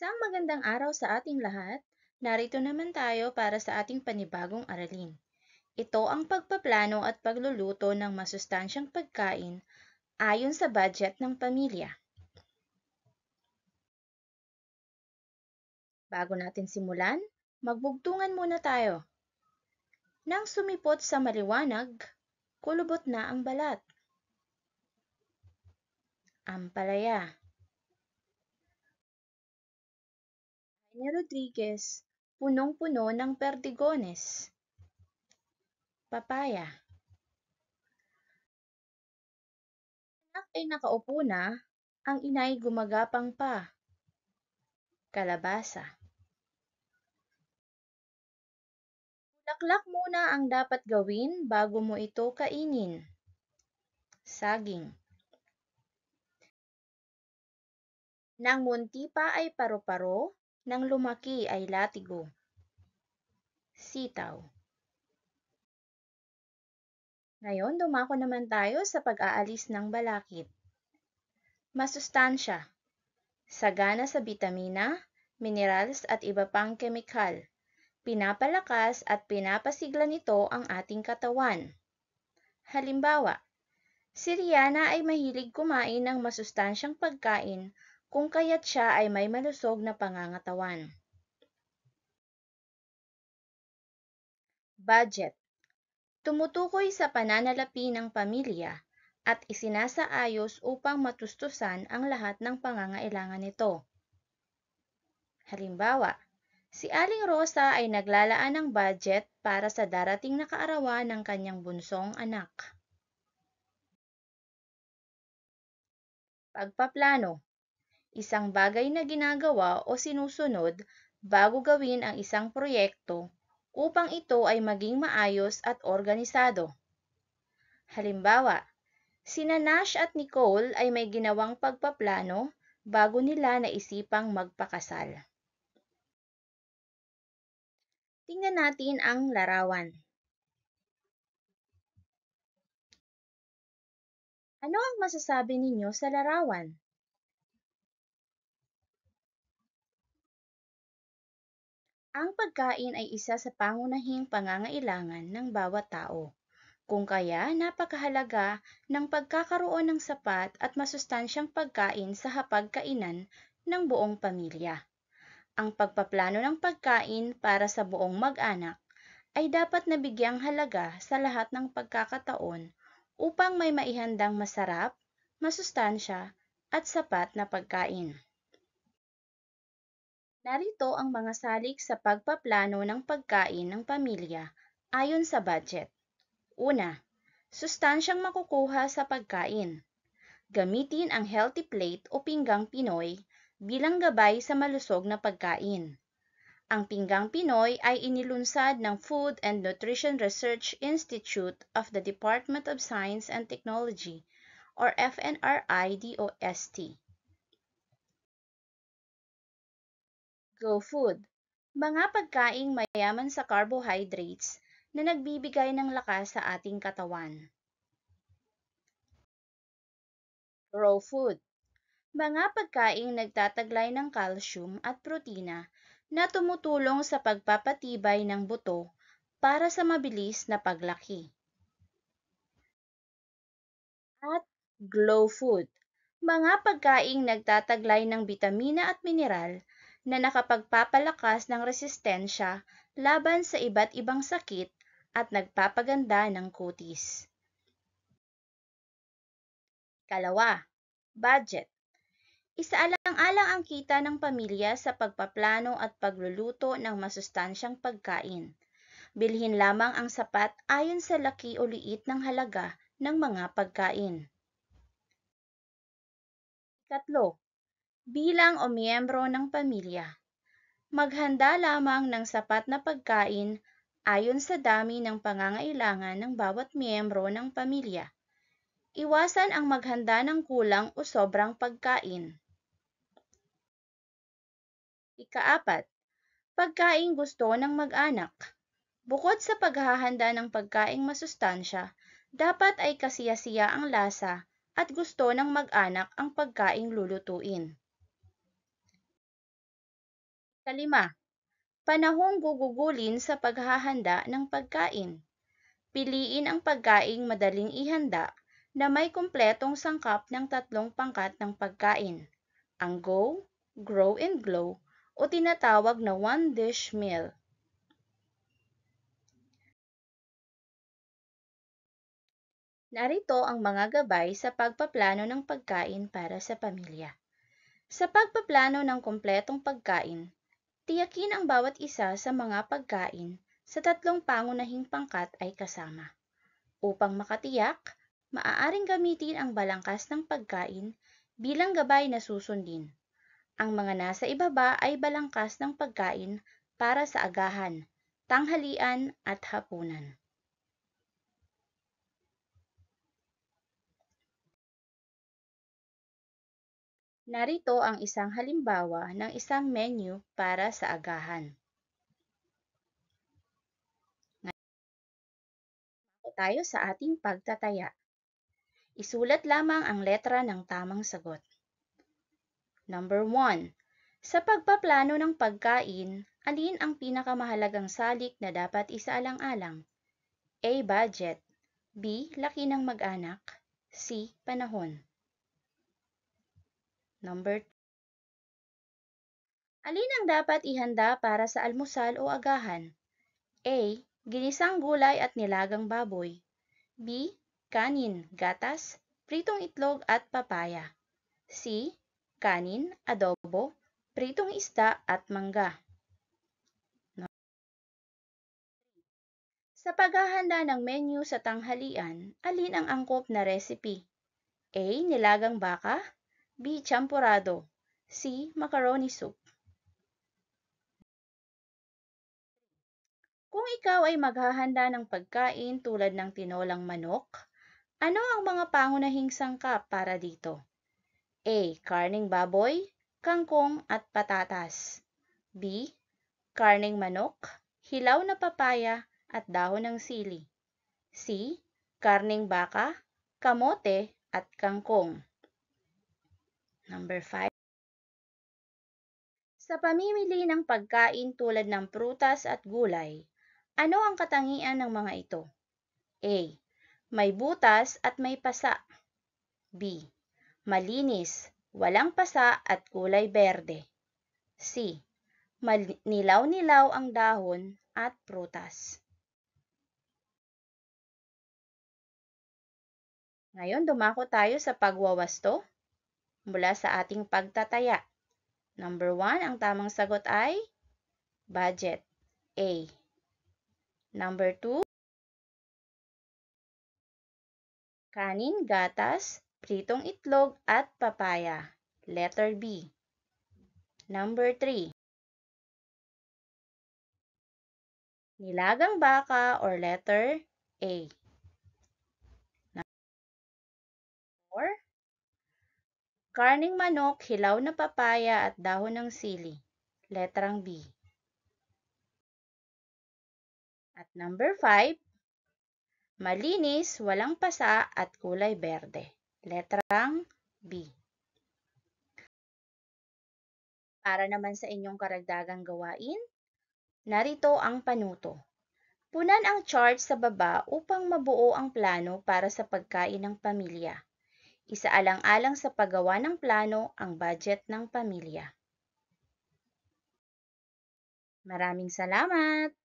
Isang magandang araw sa ating lahat. Narito naman tayo para sa ating panibagong aralin. Ito ang pagpaplano at pagluluto ng masustansyang pagkain ayon sa budget ng pamilya. Bago natin simulan, magbugtungan muna tayo. Nang sumipot sa maliwanag, kulubot na ang balat. Ampalaya. palaya. ni Rodriguez, punong-puno ng perdigones. Papaya Anak ay nakaupo na, ang inay gumagapang pa. Kalabasa Bulaklak muna ang dapat gawin bago mo ito kainin. Saging Nang munti pa ay paru-paro, nang lumaki ay latigo. Sitaw. Ngayon, dumako naman tayo sa pag-aalis ng balakid. Masustansya. Sagana sa bitamina, minerals at iba pang kemikal. Pinapalakas at pinapasigla nito ang ating katawan. Halimbawa, si Rihanna ay mahilig kumain ng masustansyang pagkain kung kaya't siya ay may malusog na pangangatawan. Budget Tumutukoy sa pananalapi ng pamilya at isinasaayos upang matustusan ang lahat ng pangangailangan nito. Halimbawa, si Aling Rosa ay naglalaan ng budget para sa darating na kaarawan ng kanyang bunsong anak. Pagpaplano isang bagay na ginagawa o sinusunod bago gawin ang isang proyekto upang ito ay maging maayos at organisado. Halimbawa, sina Nash at Nicole ay may ginawang pagpaplano bago nila naisipang magpakasal. Tingnan natin ang larawan. Ano ang masasabi ninyo sa larawan? Ang pagkain ay isa sa pangunahing pangangailangan ng bawat tao. Kung kaya, napakahalaga ng pagkakaroon ng sapat at masustansyang pagkain sa hapagkainan ng buong pamilya. Ang pagpaplano ng pagkain para sa buong mag-anak ay dapat nabigyang halaga sa lahat ng pagkakataon upang may maihandang masarap, masustansya, at sapat na pagkain. Narito ang mga salik sa pagpaplano ng pagkain ng pamilya ayon sa budget. Una, sustansyang makukuha sa pagkain. Gamitin ang healthy plate o pinggang Pinoy bilang gabay sa malusog na pagkain. Ang pinggang Pinoy ay inilunsad ng Food and Nutrition Research Institute of the Department of Science and Technology or FNRI DOST Go Food. mga pagkaing mayaman sa carbohydrates na nagbibigay ng lakas sa ating katawan. Raw food, mga pagkaing nagtataglay ng calcium at protina na tumutulong sa pagpapatibay ng buto para sa mabilis na paglaki. At glow food, mga pagkaing nagtataglay ng bitamina at mineral na nakapagpapalakas ng resistensya laban sa iba't ibang sakit at nagpapaganda ng kutis. Kalawa, budget. Isaalang-alang ang kita ng pamilya sa pagpaplano at pagluluto ng masustansyang pagkain. Bilhin lamang ang sapat ayon sa laki o liit ng halaga ng mga pagkain. Katlo, bilang o miyembro ng pamilya. Maghanda lamang ng sapat na pagkain ayon sa dami ng pangangailangan ng bawat miyembro ng pamilya. Iwasan ang maghanda ng kulang o sobrang pagkain. Ikaapat, pagkain gusto ng mag-anak. Bukod sa paghahanda ng pagkaing masustansya, dapat ay kasiyasiya ang lasa at gusto ng mag-anak ang pagkaing lulutuin. Kalima, panahong gugugulin sa paghahanda ng pagkain. Piliin ang pagkaing madaling ihanda na may kumpletong sangkap ng tatlong pangkat ng pagkain. Ang go, grow and glow o tinatawag na one dish meal. Narito ang mga gabay sa pagpaplano ng pagkain para sa pamilya. Sa pagpaplano ng kumpletong pagkain, Tiyakin ang bawat isa sa mga pagkain sa tatlong pangunahing pangkat ay kasama. Upang makatiyak, maaaring gamitin ang balangkas ng pagkain bilang gabay na susundin. Ang mga nasa ibaba ay balangkas ng pagkain para sa agahan, tanghalian at hapunan. Narito ang isang halimbawa ng isang menu para sa agahan. Ngayon, tayo sa ating pagtataya. Isulat lamang ang letra ng tamang sagot. Number 1. Sa pagpaplano ng pagkain, alin ang pinakamahalagang salik na dapat isaalang-alang? A. Budget B. Laki ng mag-anak C. Panahon Number Alin ang dapat ihanda para sa almusal o agahan? A. Ginisang gulay at nilagang baboy. B. Kanin, gatas, pritong itlog at papaya. C. Kanin, adobo, pritong isda at mangga. Sa paghahanda ng menu sa tanghalian, alin ang angkop na recipe? A. Nilagang baka B. Champorado C. Macaroni soup Kung ikaw ay maghahanda ng pagkain tulad ng tinolang manok, ano ang mga pangunahing sangkap para dito? A. Karning baboy, kangkong at patatas. B. Karning manok, hilaw na papaya at dahon ng sili. C. Karning baka, kamote at kangkong. Number 5. Sa pamimili ng pagkain tulad ng prutas at gulay, ano ang katangian ng mga ito? A. May butas at may pasa. B. Malinis, walang pasa at kulay berde. C. Nilaw-nilaw ang dahon at prutas. Ngayon, dumako tayo sa pagwawasto mula sa ating pagtataya? Number 1, ang tamang sagot ay budget, A. Number 2, kanin, gatas, pritong itlog at papaya. Letter B. Number 3. Nilagang baka or letter A. Number 4. Karning manok, hilaw na papaya at dahon ng sili. Letrang B. At number 5, malinis, walang pasa at kulay berde. Letrang B. Para naman sa inyong karagdagang gawain, narito ang panuto. Punan ang chart sa baba upang mabuo ang plano para sa pagkain ng pamilya isaalang-alang sa paggawa ng plano ang budget ng pamilya. Maraming salamat!